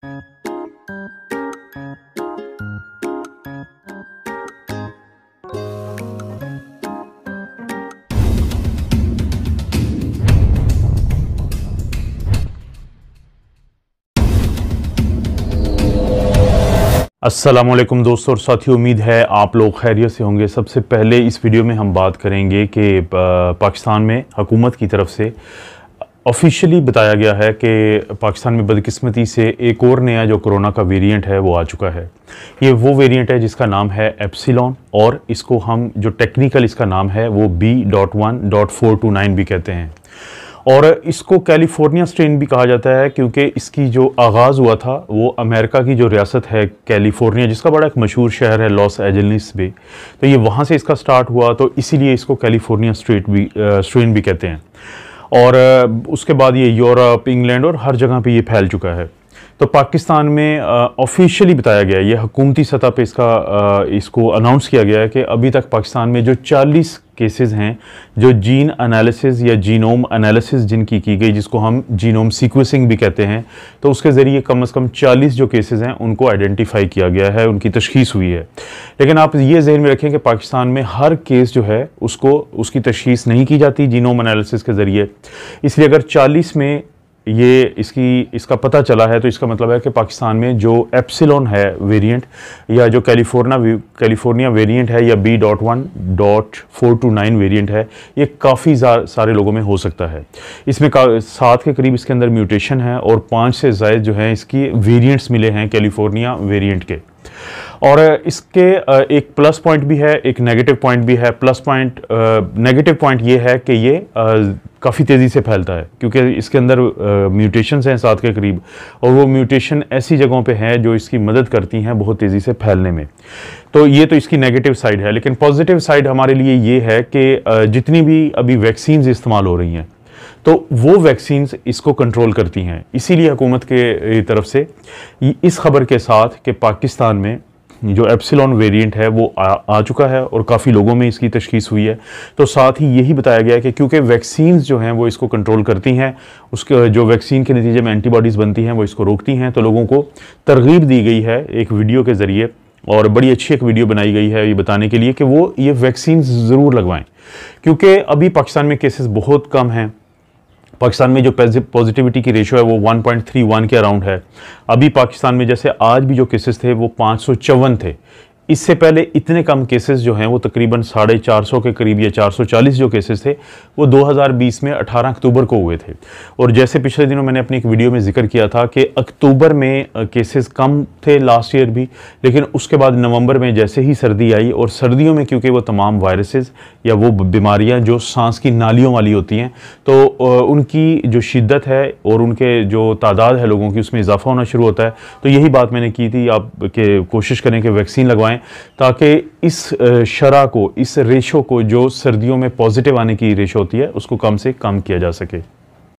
असलम दोस्तों और साथी उम्मीद है आप लोग खैरियत से होंगे सबसे पहले इस वीडियो में हम बात करेंगे कि पाकिस्तान में हुकूमत की तरफ से ऑफिशियली बताया गया है कि पाकिस्तान में बदकिस्मती से एक और नया जो कोरोना का वेरिएंट है वो आ चुका है ये वो वेरिएंट है जिसका नाम है एप्सिलॉन और इसको हम जो टेक्निकल इसका नाम है वो B dot one dot four two nine भी कहते हैं और इसको कैलिफोर्निया स्ट्रेन भी कहा जाता है क्योंकि इसकी जो आगाज़ हुआ था वो अमेरिका की जो रियासत है कैलिफोर्निया जिसका बड़ा एक मशहूर शहर है लॉस एजलिस भी तो ये वहाँ से इसका स्टार्ट हुआ तो इसीलिए इसको कैलिफोर्निया स्ट्रेट भी स्ट्रेन भी कहते हैं और उसके बाद ये यूरोप इंग्लैंड और हर जगह पे ये फैल चुका है तो पाकिस्तान में ऑफिशियली बताया गया है ये हकूमती सतह पे इसका आ, इसको अनाउंस किया गया है कि अभी तक पाकिस्तान में जो 40 केसेस हैं जो जीन एनालिसिस या जीनोम एनालिसिस जिनकी की गई जिसको हम जीनोम सीक्वेंसिंग भी कहते हैं तो उसके ज़रिए कम अज़ कम 40 जो केसेस हैं उनको आइडेंटिफाई किया गया है उनकी तशखीस हुई है लेकिन आप ये जहन में रखें कि पाकिस्तान में हर केस जो है उसको उसकी तशखीस नहीं की जाती जीनोम अनालिस के ज़रिए इसलिए अगर चालीस में ये इसकी इसका पता चला है तो इसका मतलब है कि पाकिस्तान में जो एप्सिलॉन है वेरिएंट या जो कैलिफोर्निया कैलिफोर्निया वेरिएंट है या B dot one dot four two nine variant है ये काफ़ी सारे लोगों में हो सकता है इसमें सात के करीब इसके अंदर म्यूटेशन है और पाँच से जायद जो है इसकी वेरियंट्स मिले हैं कैलिफोर्निया वेरियंट के और इसके एक प्लस पॉइंट भी है एक नेगेटिव पॉइंट भी है प्लस पॉइंट नेगेटिव पॉइंट ये है कि ये काफ़ी तेज़ी से फैलता है क्योंकि इसके अंदर म्यूटेशंस हैं सात के करीब और वो म्यूटेशन ऐसी जगहों पे हैं जो इसकी मदद करती हैं बहुत तेज़ी से फैलने में तो ये तो इसकी नेगेटिव साइड है लेकिन पॉजिटिव साइड हमारे लिए ये है कि जितनी भी अभी वैक्सीन इस्तेमाल हो रही हैं तो वो वैक्सीन इसको कंट्रोल करती हैं इसीलिए हुकूमत के तरफ से इस खबर के साथ कि पाकिस्तान में जो एप्सिलॉन वेरिएंट है वो आ, आ चुका है और काफ़ी लोगों में इसकी तशखीस हुई है तो साथ ही यही बताया गया कि क्योंकि वैक्सीन्स जो हैं वो इसको कंट्रोल करती हैं उसके जो वैक्सीन के नतीजे में एंटीबॉडीज़ बनती हैं वो इसको रोकती हैं तो लोगों को तरगीब दी गई है एक वीडियो के ज़रिए और बड़ी अच्छी एक वीडियो बनाई गई है ये बताने के लिए कि वो ये वैक्सीन ज़रूर लगवाएं क्योंकि अभी पाकिस्तान में केसेस बहुत कम हैं पाकिस्तान में जो पॉजिटिविटी की रेशो है वो 1.31 के अराउंड है अभी पाकिस्तान में जैसे आज भी जो केसेस थे वो पाँच थे इससे पहले इतने कम केसेस जो हैं वो तकरीबन साढ़े चार सौ के करीब या चार सौ चालीस जो केसेस थे वो 2020 में 18 अक्टूबर को हुए थे और जैसे पिछले दिनों मैंने अपनी एक वीडियो में जिक्र किया था कि अक्टूबर में केसेस कम थे लास्ट ईयर भी लेकिन उसके बाद नवंबर में जैसे ही सर्दी आई और सर्दियों में क्योंकि वो तमाम वायरसेज़ या वो बीमारियाँ जो सांस की नालियों वाली होती हैं तो उनकी जो शिद्दत है और उनके जो तादाद है लोगों की उसमें इजाफा होना शुरू होता है तो यही बात मैंने की थी आप के कोशिश करें कि वैक्सीन लगवाएँ लगाएं ताकि इस शरा को इस रेशो को जो सर्दियों में पॉजिटिव आने की रेशो होती है उसको कम से कम किया जा सके